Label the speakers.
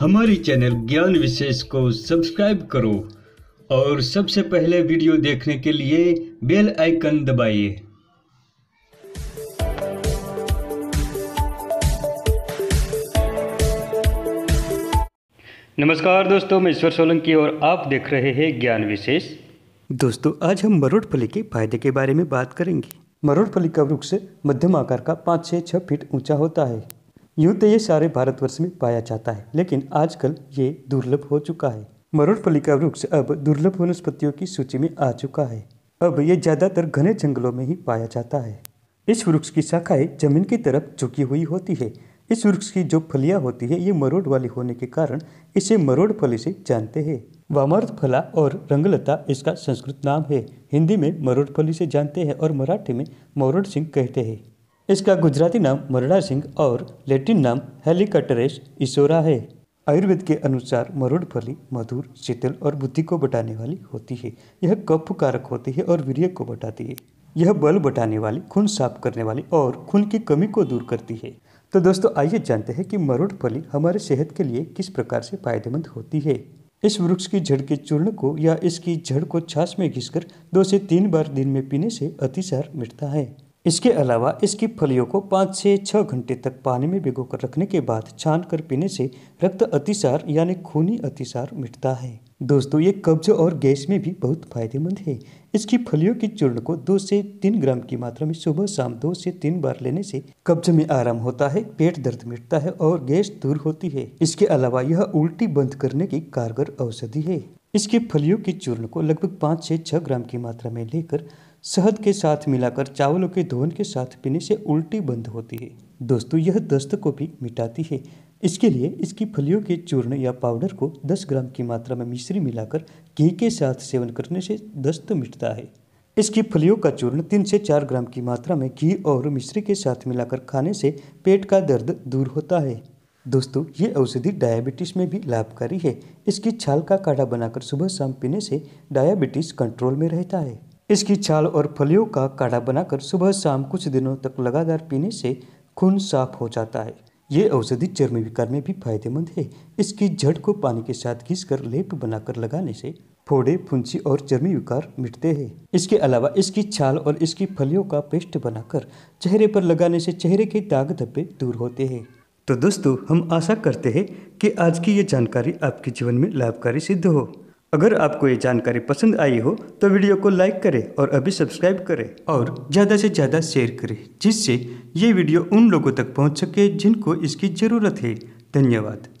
Speaker 1: हमारे चैनल ज्ञान विशेष को सब्सक्राइब करो और सबसे पहले वीडियो देखने के लिए बेल आइकन दबाइए नमस्कार दोस्तों मैं ईश्वर सोलंकी और आप देख रहे हैं ज्ञान विशेष दोस्तों आज हम मरोड़ फली के फायदे के बारे में बात करेंगे मरोड़ फली का वृक्ष मध्यम आकार का पाँच से छः फीट ऊंचा होता है यूं तो ये सारे भारतवर्ष में पाया जाता है लेकिन आजकल ये दुर्लभ हो चुका है मरुड़फली का वृक्ष अब दुर्लभ वनस्पतियों की सूची में आ चुका है अब ये ज़्यादातर घने जंगलों में ही पाया जाता है इस वृक्ष की शाखाएं जमीन की तरफ झुकी हुई होती है इस वृक्ष की जो फलियां होती है ये मरोड़ वाली होने के कारण इसे मरोड़ फली से जानते हैं वामर्थ फला और रंगलता इसका संस्कृत नाम है हिंदी में मरोड़ फली से जानते हैं और मराठी में मरोड़ सिंह कहते हैं इसका गुजराती नाम मरुड़ा सिंह और लेटिन नाम हेलिकटरेस इसोरा है आयुर्वेद के अनुसार मरुड़ फली मधुर शीतल और बुद्धि को बटाने वाली होती है यह कफ कारक होती है और वीर्य को बटाती है यह बल बटाने वाली खून साफ करने वाली और खून की कमी को दूर करती है तो दोस्तों आइए जानते हैं कि मरुड़ फली हमारे सेहत के लिए किस प्रकार से फायदेमंद होती है इस वृक्ष की जड़ के चूर्ण को या इसकी जड़ को छाछ में घिसकर दो से तीन बार दिन में पीने से अतिसार मिटता है इसके अलावा इसकी फलियों को पाँच से छः घंटे तक पानी में कर रखने के बाद छान कर पीने से रक्त अतिसार यानी खूनी अतिसार मिटता है दोस्तों ये कब्ज और गैस में भी बहुत फायदेमंद है इसकी फलियों के चूर्ण को दो से तीन ग्राम की मात्रा में सुबह शाम दो से तीन बार लेने से कब्ज में आराम होता है पेट दर्द मिटता है और गैस दूर होती है इसके अलावा यह उल्टी बंद करने की कारगर औषधि है इसके फलियों के चूर्ण को लगभग पाँच से छः ग्राम की मात्रा में लेकर शहद के साथ मिलाकर चावलों के धोन के साथ पीने से उल्टी बंद होती है दोस्तों यह दस्त को भी मिटाती है इसके लिए इसकी फलियों के चूर्ण या पाउडर को 10 ग्राम की मात्रा में मिश्री मिलाकर घी के साथ सेवन करने से दस्त मिटता है इसकी फलियों का चूर्ण तीन से चार ग्राम की मात्रा में घी और मिश्री के साथ मिलाकर खाने से पेट का दर्द दूर होता है दोस्तों ये औषधि डायबिटीज़ में भी लाभकारी है इसकी छाल का काढ़ा बनाकर सुबह शाम पीने से डायबिटीज़ कंट्रोल में रहता है इसकी छाल और फलियों का काढ़ा बनाकर सुबह शाम कुछ दिनों तक लगातार पीने से खून साफ हो जाता है ये औषधि चर्म विकार में भी फायदेमंद है इसकी जड़ को पानी के साथ घिस कर लेप बनाकर लगाने से फोड़े फुंसी और चर्मी विकार मिटते हैं इसके अलावा इसकी छाल और इसकी फलियों का पेस्ट बनाकर चेहरे पर लगाने से चेहरे के दाग धब्बे दूर होते हैं तो दोस्तों हम आशा करते हैं कि आज की ये जानकारी आपके जीवन में लाभकारी सिद्ध हो अगर आपको ये जानकारी पसंद आई हो तो वीडियो को लाइक करें और अभी सब्सक्राइब करें और ज़्यादा से ज़्यादा शेयर करें जिससे ये वीडियो उन लोगों तक पहुंच सके जिनको इसकी ज़रूरत है धन्यवाद